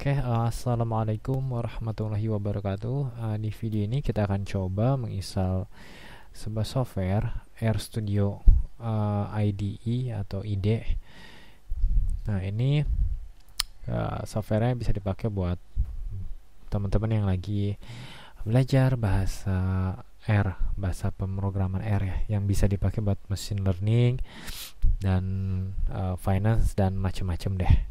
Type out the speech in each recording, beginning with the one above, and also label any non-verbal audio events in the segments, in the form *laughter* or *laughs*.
Oke, okay, uh, assalamualaikum warahmatullahi wabarakatuh. Uh, di video ini kita akan coba menginstal sebuah software Air Studio uh, eh, IDE atau IDE. Nah ini uh, softwarenya bisa dipakai buat teman-teman yang lagi belajar bahasa R, bahasa pemrograman R ya, yang bisa dipakai buat machine learning dan uh, finance dan macam-macam deh.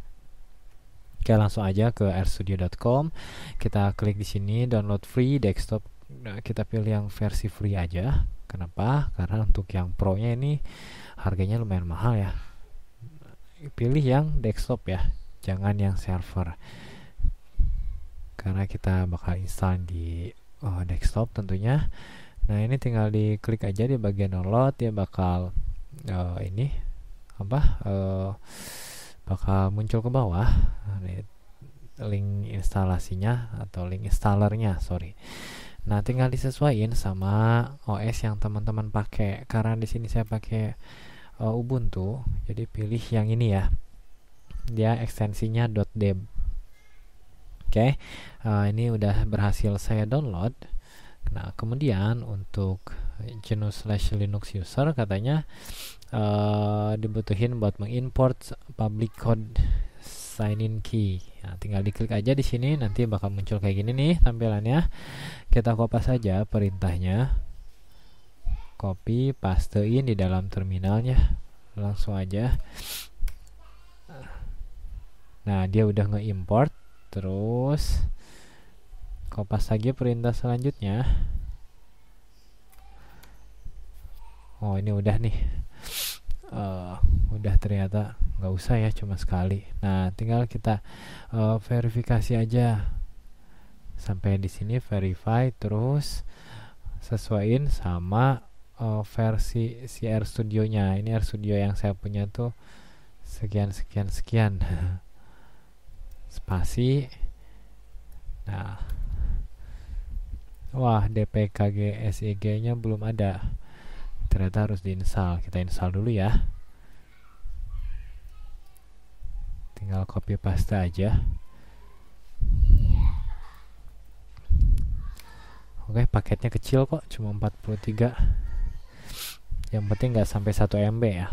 Oke, langsung aja ke airstudio.com. Kita klik di sini download free desktop. Nah, kita pilih yang versi free aja. Kenapa? Karena untuk yang pro-nya ini harganya lumayan mahal ya. Pilih yang desktop ya, jangan yang server. Karena kita bakal install di oh, desktop tentunya. Nah, ini tinggal diklik aja di bagian download, dia bakal uh, ini apa? Uh, bakal muncul ke bawah link instalasinya atau link installernya sorry nah tinggal disesuaikan sama OS yang teman-teman pakai karena di sini saya pakai uh, Ubuntu jadi pilih yang ini ya dia ekstensinya .deb oke okay. uh, eh, ini udah berhasil saya download nah kemudian untuk Geno slash linux user katanya uh, dibutuhin buat mengimport public code sign in key nah, tinggal diklik aja di sini nanti bakal muncul kayak gini nih tampilannya kita copy saja perintahnya copy pastein di dalam terminalnya langsung aja nah dia udah ngeimport terus copy lagi perintah selanjutnya oh ini udah nih uh, udah ternyata nggak usah ya cuma sekali nah tinggal kita uh, verifikasi aja sampai di sini verify terus sesuaiin sama uh, versi si R Studio nya ini R Studio yang saya punya tuh sekian sekian sekian *laughs* spasi nah wah DPKG SIG nya belum ada ternyata harus diinstal kita install dulu ya tinggal copy paste aja oke paketnya kecil kok cuma 43 yang penting nggak sampai 1 MB ya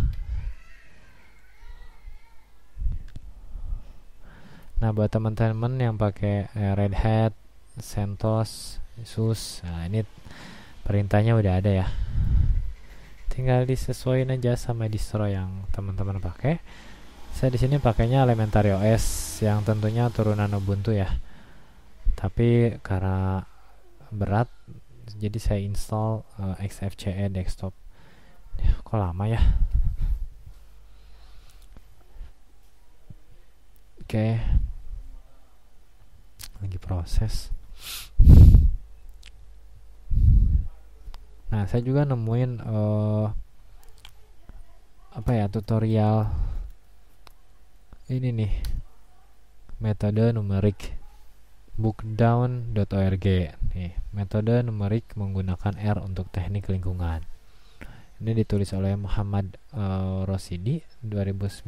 nah buat teman-teman yang pakai eh, Red Hat CentOS SUS nah ini perintahnya udah ada ya tinggal disesuaikan aja sama distro yang teman-teman pakai saya di sini pakainya elementary OS yang tentunya turunan Ubuntu ya tapi karena berat jadi saya install uh, eh, XFCE desktop ya, kok lama ya oke okay. lagi proses Nah, saya juga nemuin uh, apa ya tutorial ini nih metode numerik bookdown.org nih metode numerik menggunakan R untuk teknik lingkungan ini ditulis oleh Muhammad uh, Rosidi 2019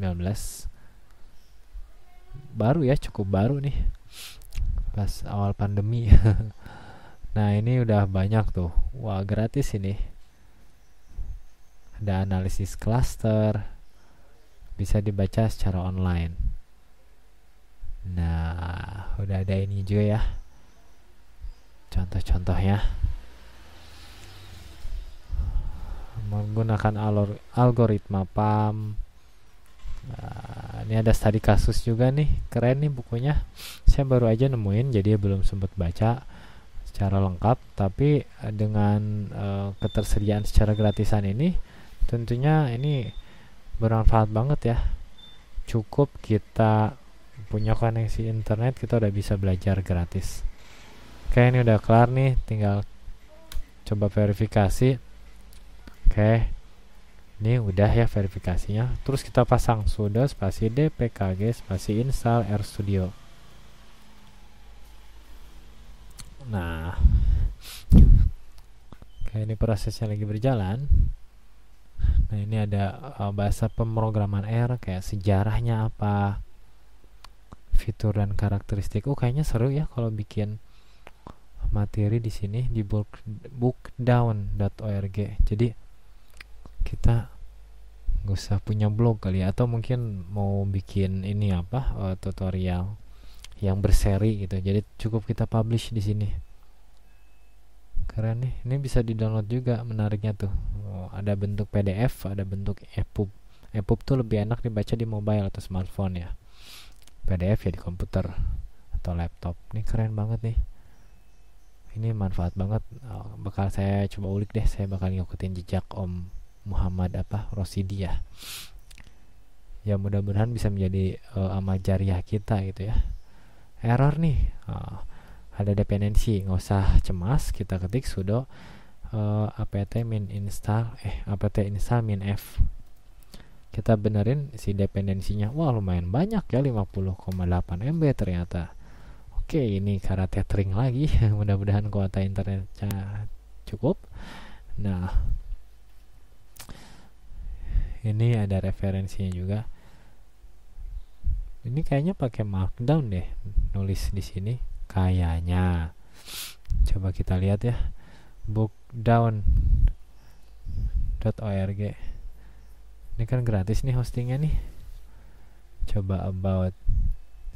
baru ya cukup baru nih pas awal pandemi *laughs* Nah ini udah banyak tuh Wah gratis ini Ada analisis cluster Bisa dibaca secara online Nah udah ada ini juga ya Contoh-contohnya Menggunakan algoritma PAM Nah, ini ada studi kasus juga nih, keren nih bukunya. Saya baru aja nemuin, jadi belum sempat baca secara lengkap tapi eh, dengan e, ketersediaan secara gratisan ini tentunya ini bermanfaat banget ya cukup kita punya koneksi internet kita udah bisa belajar gratis oke ini udah kelar nih tinggal coba verifikasi oke ini udah ya verifikasinya terus kita pasang sudo spasi dpkg spasi install RStudio Nah, kayak ini prosesnya lagi berjalan. Nah, ini ada uh, bahasa pemrograman R kayak sejarahnya apa, fitur dan karakteristik. Oh, kayaknya seru ya kalau bikin materi di sini di book, bookdown.org. Jadi kita nggak usah punya blog kali ya atau mungkin mau bikin ini apa uh, tutorial yang berseri gitu jadi cukup kita publish di sini keren nih ini bisa di download juga menariknya tuh oh, ada bentuk PDF ada bentuk EPUB EPUB tuh lebih enak dibaca di mobile atau smartphone ya PDF ya di komputer atau laptop ini keren banget nih ini manfaat banget oh, bakal saya coba ulik deh saya bakal ngikutin jejak Om Muhammad apa Rosidi ya ya mudah-mudahan bisa menjadi uh, amal jariah kita gitu ya error nih uh, ada dependensi nggak usah cemas kita ketik sudo uh, apt min install eh apt install min f kita benerin si dependensinya wah lumayan banyak ya 50,8 MB ternyata oke ini karena tethering lagi *laughs* mudah-mudahan kuota internetnya cukup nah ini ada referensinya juga ini kayaknya pakai markdown deh nulis di sini kayaknya coba kita lihat ya bookdown.org ini kan gratis nih hostingnya nih coba about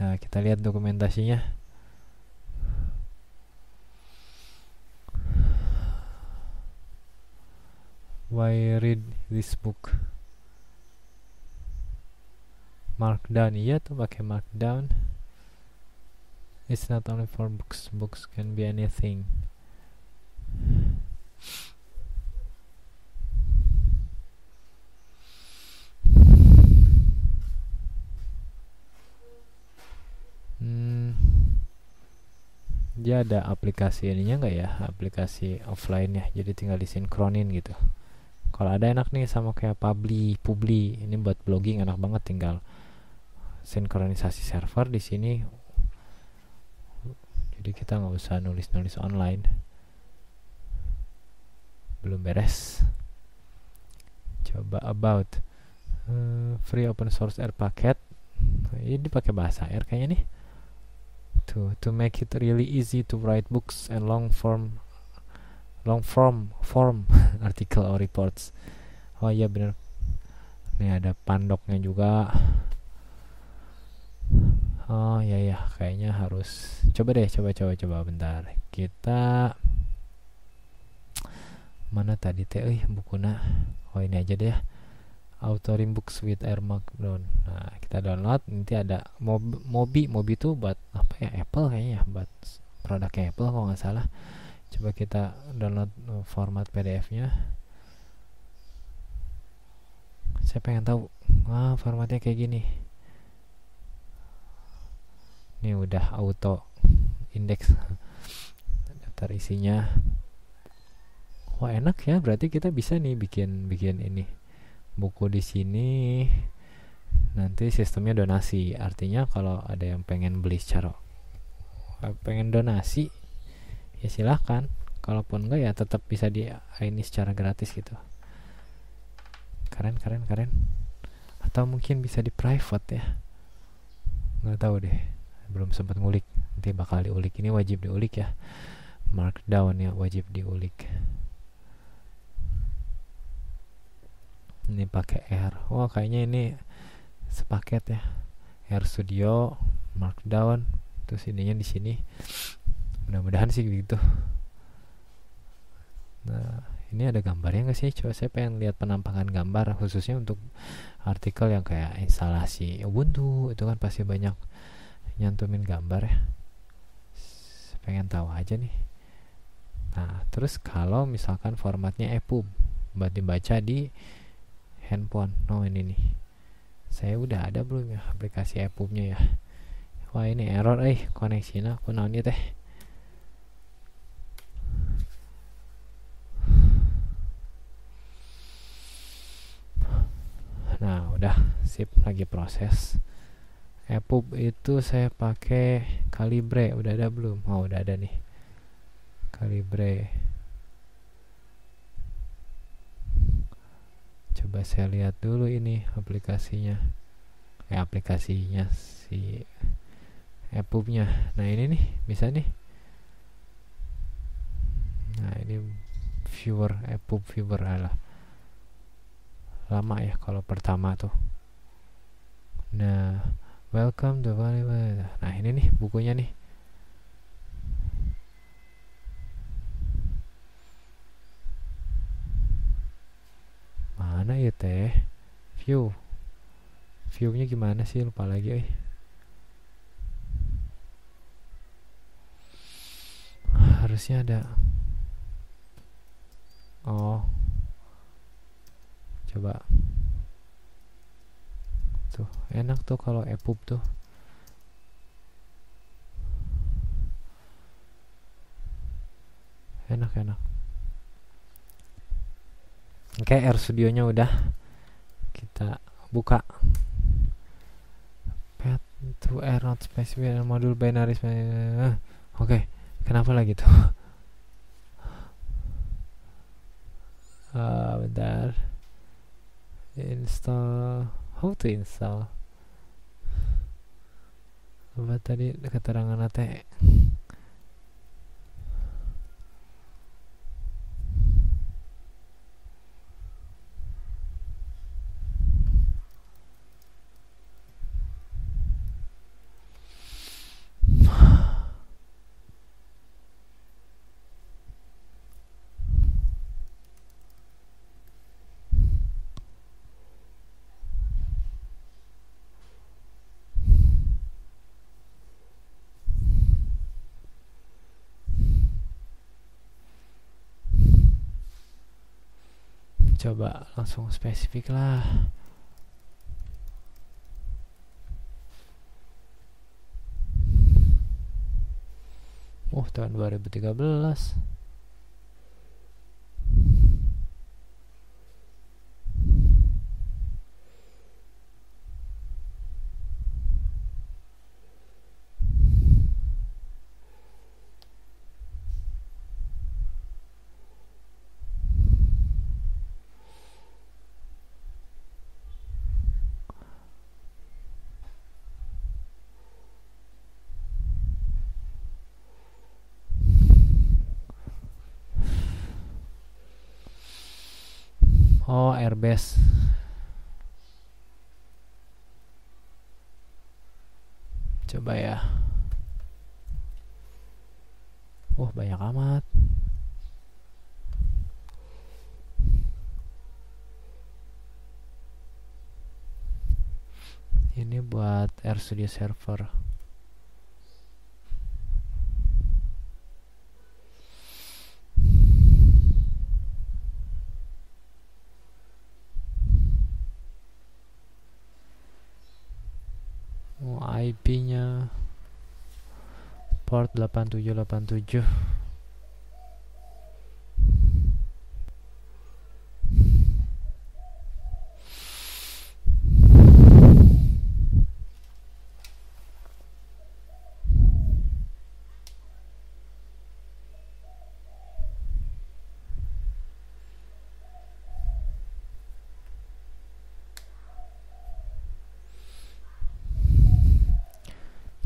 nah kita lihat dokumentasinya why read this book markdown iya tuh pakai markdown it's not only for books books can be anything hmm dia ya, ada aplikasi ininya enggak ya aplikasi offline ya jadi tinggal disinkronin gitu kalau ada enak nih sama kayak Publi Publi ini buat blogging enak banget tinggal sinkronisasi server di sini jadi kita nggak usah nulis-nulis online belum beres coba about uh, free open source air paket ini pakai bahasa air kayaknya nih to to make it really easy to write books and long form long form form *laughs* article or reports oh iya bener ini ada pandoknya juga oh iya iya, kayaknya harus coba deh coba coba coba bentar kita mana tadi teh eh bukuna oh ini aja deh authoring books with air markdown nah kita download nanti ada mobi mobi mobi itu buat apa ya Apple kayaknya ya, buat produknya Apple kalau nggak salah coba kita download uh, format PDF-nya saya pengen tahu ah formatnya kayak gini ini udah auto index daftar isinya wah enak ya berarti kita bisa nih bikin bikin ini buku di sini nanti sistemnya donasi artinya kalau ada yang pengen beli secara pengen donasi ya silahkan kalaupun enggak ya tetap bisa di ini secara gratis gitu keren keren keren atau mungkin bisa di private ya nggak tahu deh belum sempat ngulik nanti bakal diulik ini wajib diulik ya markdown ya wajib diulik ini pakai air wah kayaknya ini sepaket ya air Studio Markdown terus ininya di sini mudah-mudahan sih gitu nah ini ada gambarnya nggak sih coba saya pengen lihat penampakan gambar khususnya untuk artikel yang kayak instalasi Ubuntu itu kan pasti banyak nyantumin gambar ya saya pengen tahu aja nih nah terus kalau misalkan formatnya EPUB buat dibaca di handphone no oh, ini nih saya udah ada belum ya aplikasi epubnya ya wah ini error eh koneksinya aku naonnya teh sip lagi proses EPUB itu saya pakai kalibre udah ada belum oh udah ada nih kalibre coba saya lihat dulu ini aplikasinya eh aplikasinya si epubnya. nah ini nih bisa nih nah ini viewer EPUB viewer lah lama ya kalau pertama tuh Nah, welcome to Bollywood. Nah, ini nih bukunya nih. Mana ya teh? View. Viewnya gimana sih? Lupa lagi, eh. Harusnya ada. Oh. Coba tuh gitu. enak tuh kalau EPUB tuh enak enak oke okay, air studionya udah kita buka pet to air not specific modul binary oke kenapa lagi tuh uh, bentar install how to install apa tadi keterangan teh coba langsung spesifik lah Oh, tahun 2013 airbase coba ya Wah oh, banyak amat Ini buat RStudio Server Oh, IP nya port 8787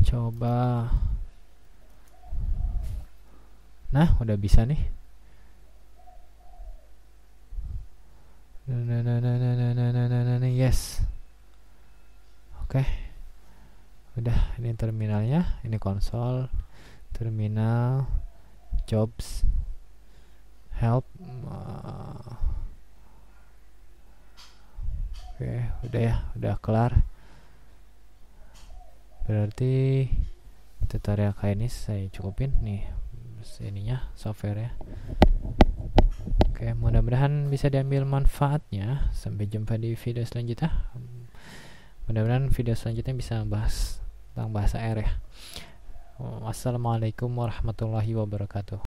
coba nah udah bisa nih yes oke okay. udah ini terminalnya ini konsol terminal jobs help oke okay, udah ya udah kelar berarti tutorial kali ini saya cukupin nih ininya software ya oke mudah-mudahan bisa diambil manfaatnya sampai jumpa di video selanjutnya mudah-mudahan video selanjutnya bisa bahas tentang bahasa R ya wassalamualaikum warahmatullahi wabarakatuh